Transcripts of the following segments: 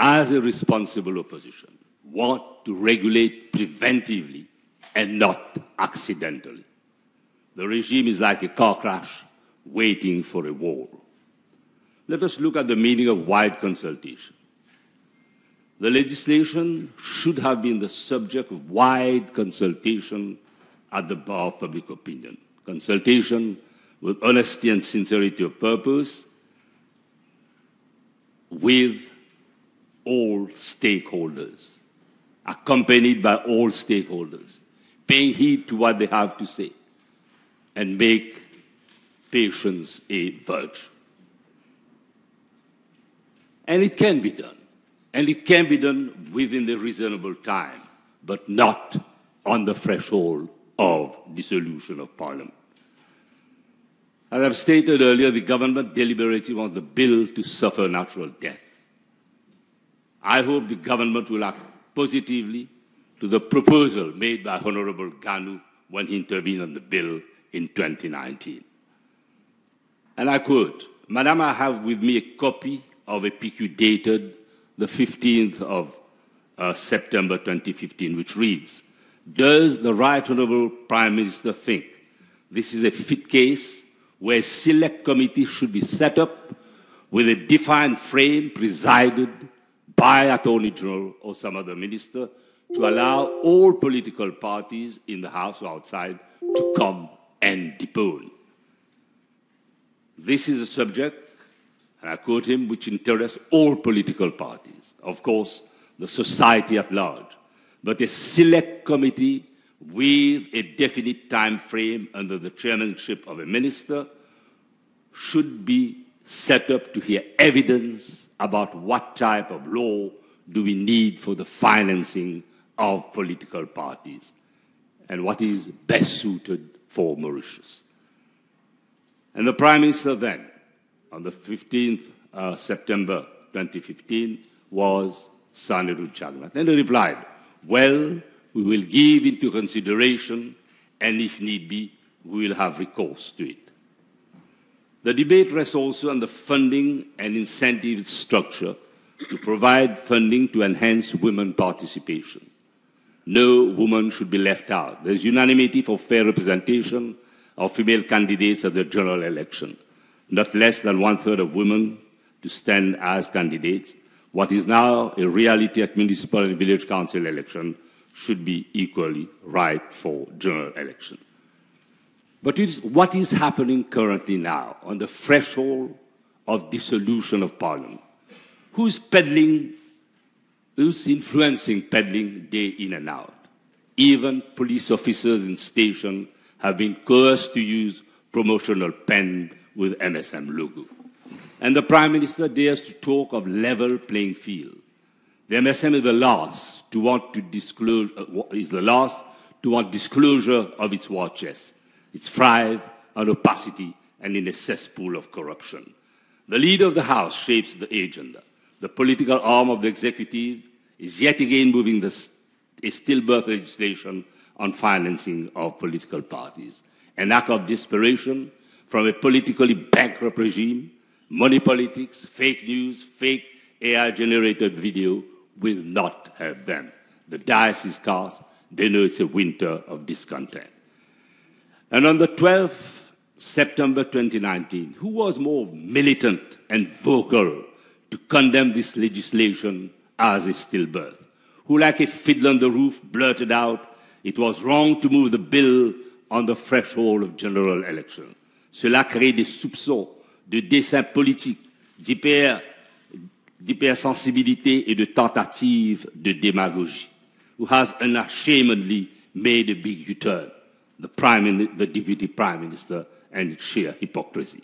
as a responsible opposition, want to regulate preventively and not accidentally. The regime is like a car crash waiting for a war. Let us look at the meaning of wide consultation. The legislation should have been the subject of wide consultation at the bar of public opinion. Consultation with honesty and sincerity of purpose, with all stakeholders, accompanied by all stakeholders, paying heed to what they have to say, and make patience a virtue. And it can be done. And it can be done within the reasonable time, but not on the threshold of dissolution of parliament. As I've stated earlier, the government deliberated on the bill to suffer natural death. I hope the government will act positively to the proposal made by Honorable Ganu when he intervened on the bill in 2019. And I quote, Madam, I have with me a copy of a PQ dated the 15th of uh, September 2015, which reads, Does the Right Honorable Prime Minister think this is a fit case where a select committee should be set up with a defined frame presided by Attorney General or some other minister to allow all political parties in the House or outside to come and depose. This is a subject, and I quote him, which interests all political parties. Of course, the society at large, but a select committee with a definite time frame under the chairmanship of a minister should be set up to hear evidence about what type of law do we need for the financing of political parties and what is best suited for Mauritius. And the Prime Minister then, on the 15th uh, September 2015, was Saniru Jagannath. And he replied, well, we will give into consideration and if need be, we will have recourse to it. The debate rests also on the funding and incentive structure to provide funding to enhance women participation. No woman should be left out. There's unanimity for fair representation of female candidates at the general election. Not less than one third of women to stand as candidates. What is now a reality at municipal and village council election should be equally right for general election. But what is happening currently now on the threshold of dissolution of parliament? Who's peddling, who's influencing peddling day in and out? Even police officers in station have been coerced to use promotional pen with MSM logo. And the Prime Minister dares to talk of level playing field. The MSM is the last to want to disclose, uh, is the last to want disclosure of its war chest. It's thrives on opacity and in a cesspool of corruption. The leader of the House shapes the agenda. The political arm of the executive is yet again moving the stillbirth legislation on financing of political parties, an act of desperation from a politically bankrupt regime, money politics, fake news, fake AI-generated video will not help them. The dice is cast. They know it's a winter of discontent. And on the 12th September 2019, who was more militant and vocal to condemn this legislation as a stillbirth? Who, like a fiddler on the roof, blurted out it was wrong to move the bill on the threshold of general election. Cela crée des soupçons de dessein politique, d'hypersensibilité et de tentatives de démagogie, who has unashamedly made a big U-turn the, prime, the deputy prime minister and sheer hypocrisy.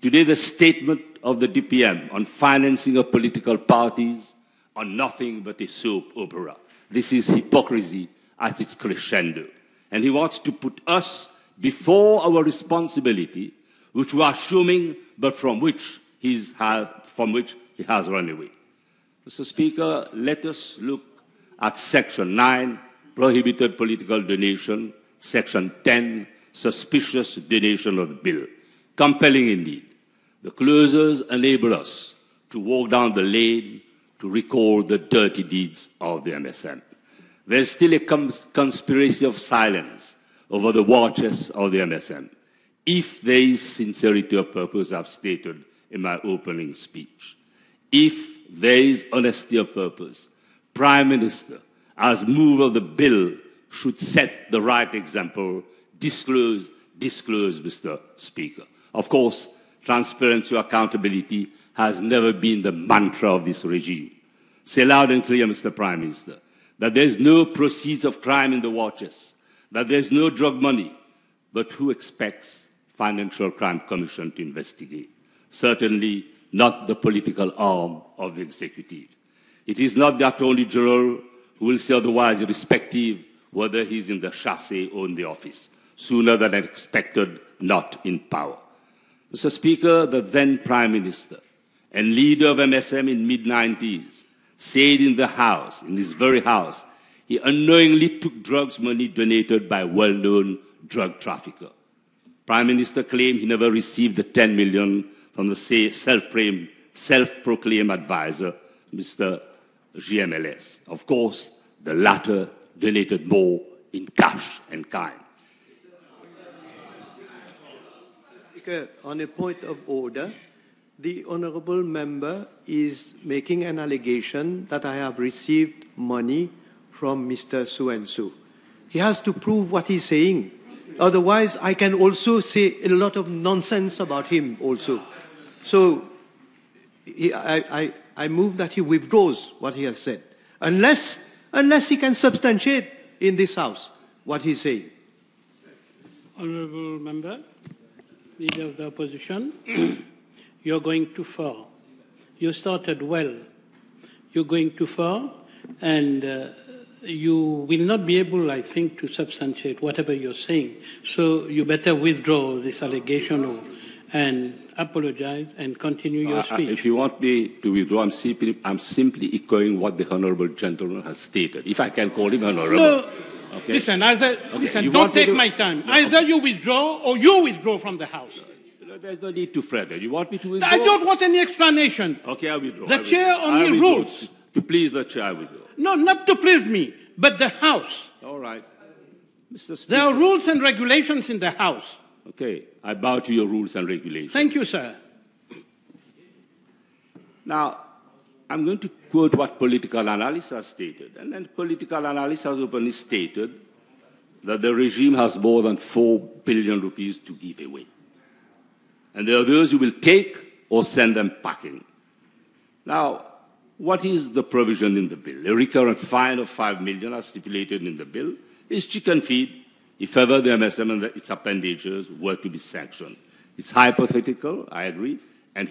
Today, the statement of the DPM on financing of political parties are nothing but a soap opera. This is hypocrisy at its crescendo. And he wants to put us before our responsibility, which we are assuming, but from which, he's from which he has run away. Mr. Speaker, let us look at Section 9, prohibited political donation, Section 10, suspicious donation of the bill. Compelling indeed. The closers enable us to walk down the lane to recall the dirty deeds of the MSM. There's still a cons conspiracy of silence over the watches of the MSM, if there is sincerity of purpose, I've stated in my opening speech. If there is honesty of purpose, Prime Minister, as mover of the bill should set the right example. Disclose, disclose, Mr. Speaker. Of course, transparency or accountability has never been the mantra of this regime. Say loud and clear, Mr. Prime Minister, that there's no proceeds of crime in the watches. that there's no drug money, but who expects Financial Crime Commission to investigate? Certainly not the political arm of the executive. It is not the Attorney General who will say otherwise, irrespective whether he's in the chassis or in the office, sooner than expected, not in power. Mr. Speaker, the then Prime Minister and leader of MSM in mid 90s said in the House, in this very House, he unknowingly took drugs money donated by well known drug trafficker. Prime Minister claimed he never received the 10 million from the self-proclaimed advisor, Mr. GMLS. Of course, the latter donated more in cash and kind. on a point of order, the honorable member is making an allegation that I have received money from Mr. Su and Su. He has to prove what he's saying. Otherwise, I can also say a lot of nonsense about him, also. So he, I, I, I move that he withdraws what he has said, unless unless he can substantiate in this House what he's saying. Honourable Member, Leader of the Opposition, you're going too far. You started well. You're going too far, and uh, you will not be able, I think, to substantiate whatever you're saying. So you better withdraw this allegation oh, and apologize and continue your uh, uh, speech. if you want me to withdraw, I'm simply, I'm simply echoing what the honourable gentleman has stated. If I can call him honourable. No. Okay. Listen, either, okay. listen don't take do... my time. No. Either you withdraw or you withdraw from the House. No, there's no need to further. You want me to withdraw? I don't want any explanation. Okay, I withdraw. The I chair withdraw. only rules. To please the chair, I withdraw. No, not to please me, but the House. All right. Mr. Speaker. There are rules and regulations in the House. Okay, I bow to your rules and regulations. Thank you, sir. Now, I'm going to quote what political analysts have stated. And then political analysts have openly stated that the regime has more than 4 billion rupees to give away. And there are those who will take or send them packing. Now, what is the provision in the bill? A recurrent fine of 5 million, as stipulated in the bill, is chicken feed if ever the MSM and its appendages were to be sanctioned, it's hypothetical, I agree, and,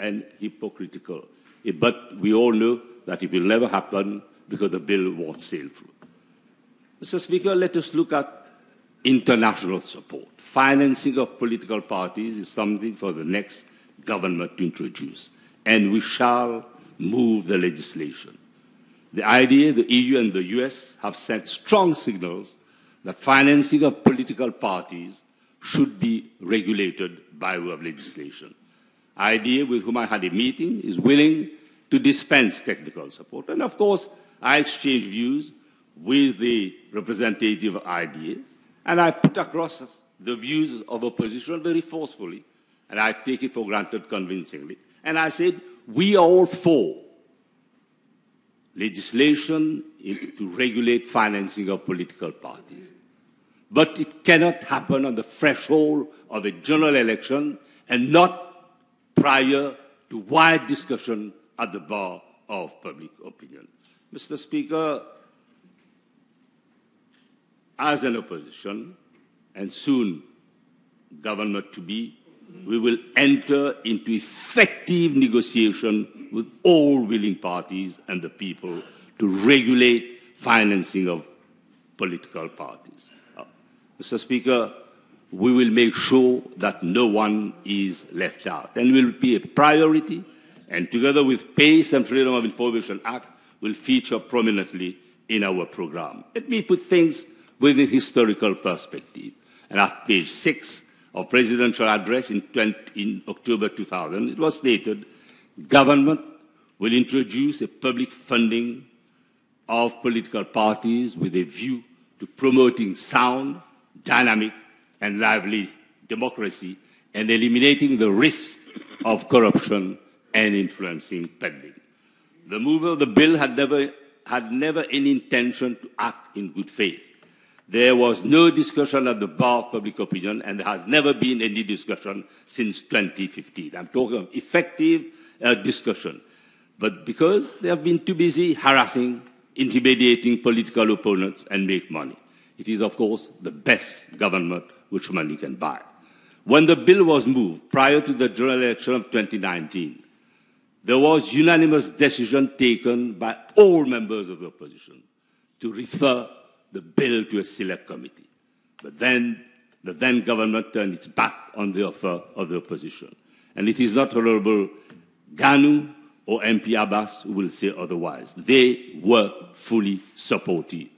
and hypocritical. It, eh, but we all know that it will never happen because the bill won't sail through. Mr. Speaker, let us look at international support. Financing of political parties is something for the next government to introduce, and we shall move the legislation. The idea the EU and the US have sent strong signals the financing of political parties should be regulated by way of legislation. IDA, with whom I had a meeting, is willing to dispense technical support. And of course, I exchanged views with the representative of IDA, and I put across the views of opposition very forcefully, and I take it for granted convincingly. And I said, we are all for legislation to regulate financing of political parties. But it cannot happen on the threshold of a general election and not prior to wide discussion at the bar of public opinion. Mr. Speaker, as an opposition, and soon government to be, we will enter into effective negotiation with all willing parties and the people to regulate financing of political parties. Mr. Speaker, we will make sure that no one is left out and will be a priority and together with PACE and Freedom of Information Act will feature prominently in our program. Let me put things within historical perspective. And at page six of presidential address in, 20, in October 2000, it was stated, government will introduce a public funding of political parties with a view to promoting sound dynamic and lively democracy and eliminating the risk of corruption and influencing peddling. The mover of the bill had never, had never any intention to act in good faith. There was no discussion at the bar of public opinion, and there has never been any discussion since 2015. I'm talking of effective uh, discussion. But because they have been too busy harassing, intimidating political opponents, and make money. It is, of course, the best government which money can buy. When the bill was moved prior to the general election of 2019, there was unanimous decision taken by all members of the opposition to refer the bill to a select committee. But then the then government turned its back on the offer of the opposition. And it is not Honorable Ganu or MP Abbas who will say otherwise. They were fully supportive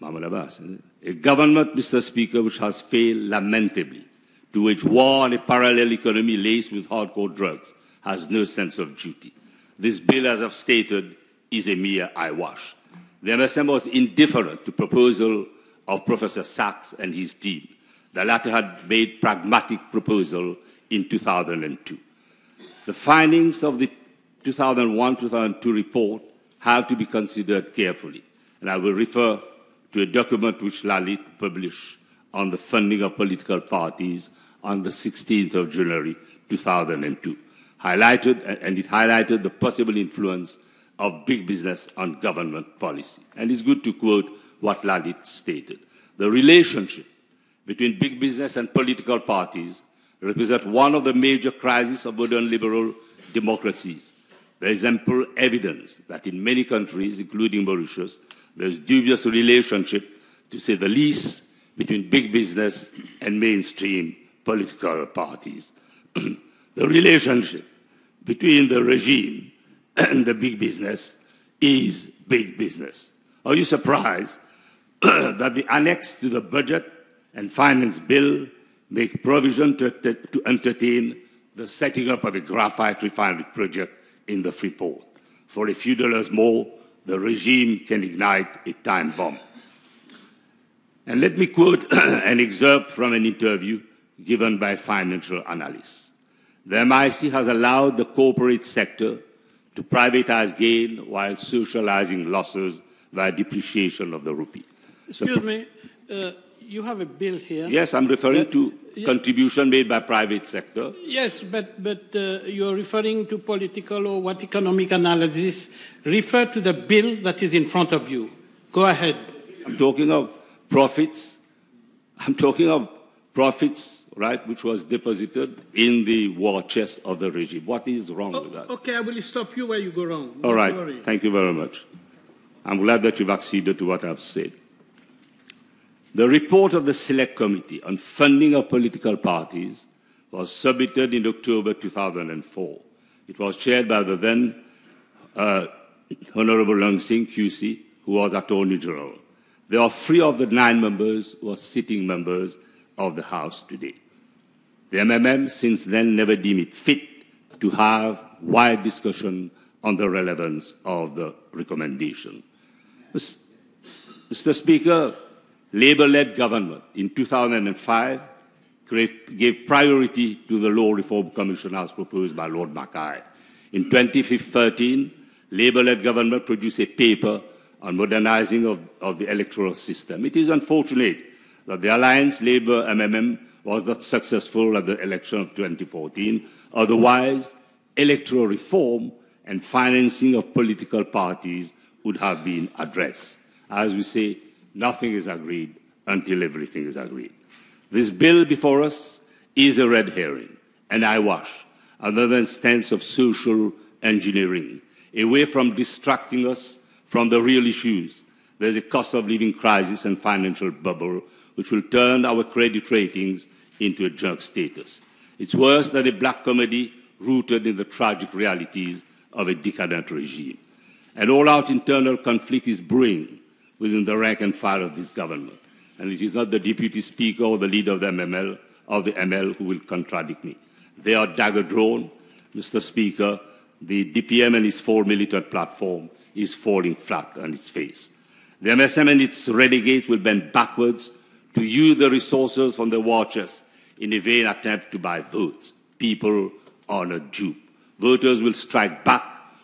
Mahmoud Abbas. A government, Mr. Speaker, which has failed lamentably, to which war and a parallel economy laced with hardcore drugs has no sense of duty. This bill, as I've stated, is a mere eyewash. The MSM was indifferent to proposal of Professor Sachs and his team. The latter had made pragmatic proposal in 2002. The findings of the 2001-2002 report have to be considered carefully, and I will refer to a document which Lalit published on the funding of political parties on the 16th of January 2002, highlighted, and it highlighted the possible influence of big business on government policy. And it's good to quote what Lalit stated. The relationship between big business and political parties represent one of the major crises of modern liberal democracies. There is ample evidence that in many countries, including Mauritius, there's dubious relationship, to say the least, between big business and mainstream political parties. the relationship between the regime and the big business is big business. Are you surprised that the annex to the budget and finance bill make provision to, to entertain the setting up of a graphite refinery project in the Freeport? for a few dollars more the regime can ignite a time bomb. And let me quote an excerpt from an interview given by financial analysts. The MIC has allowed the corporate sector to privatize gain while socializing losses via depreciation of the rupee. Excuse so, me. Uh, you have a bill here. Yes, I'm referring to contribution made by private sector. Yes, but, but uh, you're referring to political or what economic analysis. Refer to the bill that is in front of you. Go ahead. I'm talking of profits. I'm talking of profits right, which was deposited in the war chest of the regime. What is wrong oh, with that? Okay, I will stop you where you go wrong. All right. Thank you very much. I'm glad that you've acceded to what I've said. The report of the Select Committee on Funding of Political Parties was submitted in October 2004. It was chaired by the then uh, Honorable Lung Singh QC, who was Attorney General. There are three of the nine members who are sitting members of the House today. The MMM since then never deemed it fit to have wide discussion on the relevance of the recommendation. Mr. Speaker, Labour-led government in 2005 gave priority to the Law Reform Commission as proposed by Lord Mackay. In 2013, Labour-led government produced a paper on modernising of, of the electoral system. It is unfortunate that the Alliance Labour-MMM was not successful at the election of 2014. Otherwise, electoral reform and financing of political parties would have been addressed. As we say, Nothing is agreed until everything is agreed. This bill before us is a red herring, an eyewash, than stance of social engineering, away from distracting us from the real issues. There's a cost of living crisis and financial bubble, which will turn our credit ratings into a junk status. It's worse than a black comedy rooted in the tragic realities of a decadent regime. An all out internal conflict is brewing within the rank and file of this government. And it is not the deputy speaker or the leader of the ML, of the ML who will contradict me. They are dagger drawn, Mr. Speaker. The DPM and its four militant platform is falling flat on its face. The MSM and its renegades will bend backwards to use the resources from the watchers in a vain attempt to buy votes. People are not dupe. Voters will strike back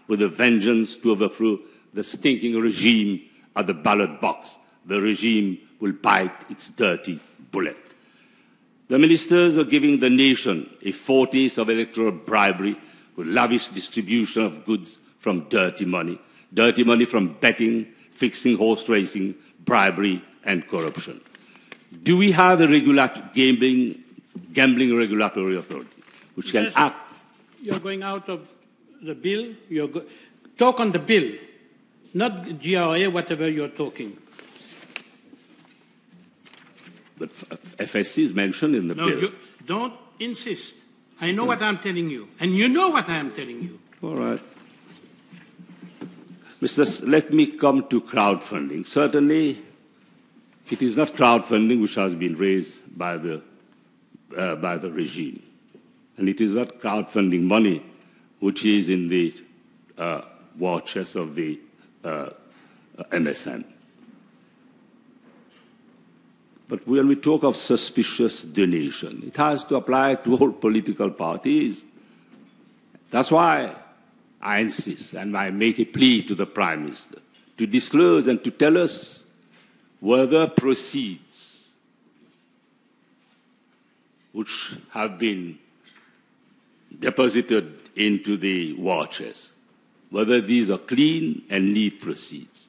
with a vengeance to overthrow the stinking regime at the ballot box, the regime will bite its dirty bullet. The ministers are giving the nation a foretaste of electoral bribery with lavish distribution of goods from dirty money, dirty money from betting, fixing horse racing, bribery, and corruption. Do we have a regulat- gambling, gambling regulatory authority which can yes, act? You're going out of the bill. Go- Talk on the bill not GRA, whatever you're talking. But FSC is mentioned in the no, bill. don't insist. I know what I'm telling you, and you know what I'm telling you. All right. Mr. Let me come to crowdfunding. Certainly, it is not crowdfunding which has been raised by the, uh, by the regime. And it is not crowdfunding money which is in the uh, war chest of the uh, uh MSN. But when we talk of suspicious donation, it has to apply to all political parties. That's why I insist and I make a plea to the Prime Minister to disclose and to tell us whether proceeds which have been deposited into the war chest whether these are clean and neat proceeds.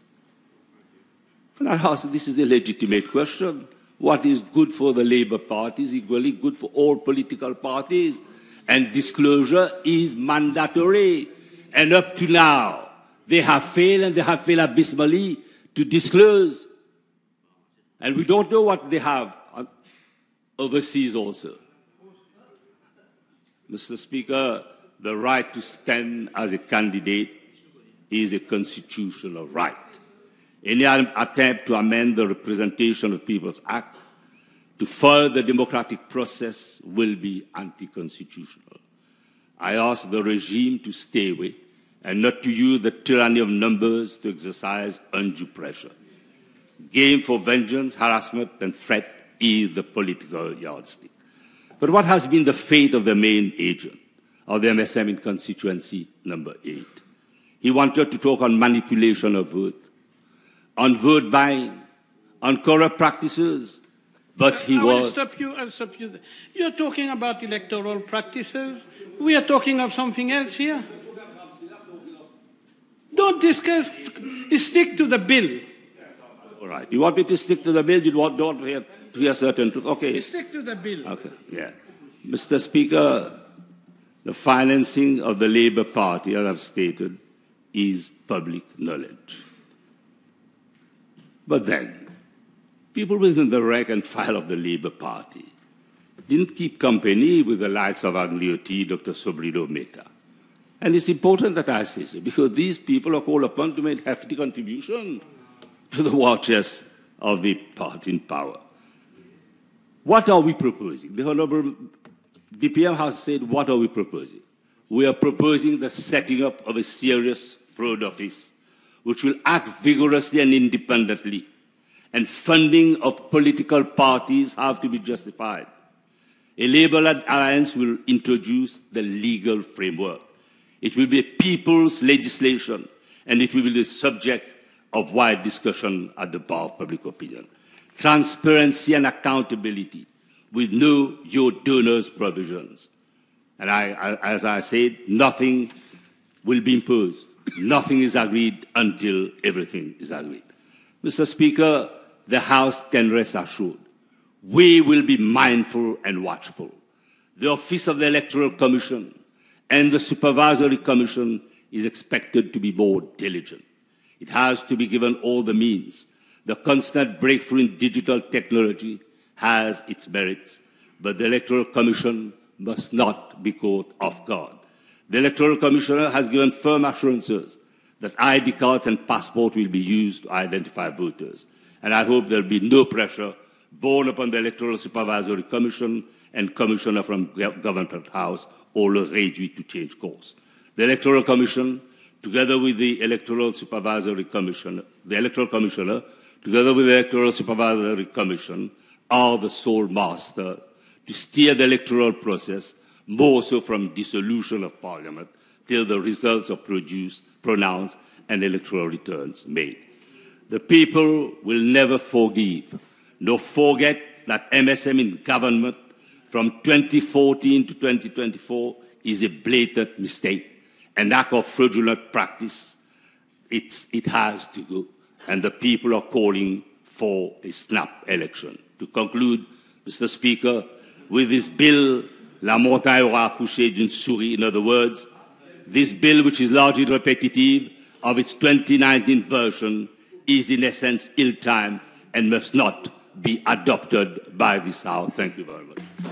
And I ask, this is a legitimate question. What is good for the Labour Party is equally good for all political parties, and disclosure is mandatory. And up to now, they have failed, and they have failed abysmally to disclose. And we don't know what they have uh, overseas also. Mr. Speaker, the right to stand as a candidate is a constitutional right. Any attempt to amend the Representation of People's Act to further the democratic process will be anti constitutional. I ask the regime to stay away and not to use the tyranny of numbers to exercise undue pressure. Game for vengeance, harassment, and threat is the political yardstick. But what has been the fate of the main agent? of the MSM in constituency number eight. He wanted to talk on manipulation of vote, on vote buying, on corrupt practices, but he I was. I'll stop you. I'll stop you. There. You're talking about electoral practices. We are talking of something else here. Don't discuss. Stick to the bill. All right. You want me to stick to the bill? You want, don't hear, hear certain. Okay. You stick to the bill. Okay. Yeah. Mr. Speaker. The financing of the Labour Party, as I've stated, is public knowledge. But then, people within the rank and file of the Labour Party didn't keep company with the likes of Agliotti, Dr. Sobrido Meta. And it's important that I say so, because these people are called upon to make hefty contribution to the war chest of the party in power. What are we proposing? The Honourable DPM has said, what are we proposing? We are proposing the setting up of a serious fraud office, which will act vigorously and independently, and funding of political parties have to be justified. A Labour alliance will introduce the legal framework. It will be a people's legislation, and it will be the subject of wide discussion at the bar of public opinion. Transparency and accountability with no your donors' provisions. And I, as I said, nothing will be imposed. nothing is agreed until everything is agreed. Mr. Speaker, the House can rest assured. We will be mindful and watchful. The Office of the Electoral Commission and the Supervisory Commission is expected to be more diligent. It has to be given all the means. The constant breakthrough in digital technology has its merits, but the Electoral Commission must not be caught off guard. The Electoral Commissioner has given firm assurances that ID cards and passport will be used to identify voters, and I hope there will be no pressure borne upon the Electoral Supervisory Commission and Commissioner from Government House or the Réduit to change course. The Electoral Commission, together with the Electoral Supervisory Commission, the Electoral Commissioner, together with the Electoral Supervisory Commission, are the sole master to steer the electoral process, more so from dissolution of parliament, till the results are produced, pronounced, and electoral returns made. The people will never forgive nor forget that MSM in government from 2014 to 2024 is a blatant mistake, an act of fraudulent practice. It's, it has to go, and the people are calling for a snap election to conclude, Mr. Speaker, with this bill, la montagne aura accouché d'une souris. In other words, this bill, which is largely repetitive of its 2019 version, is in essence ill-timed and must not be adopted by this House. Thank you very much.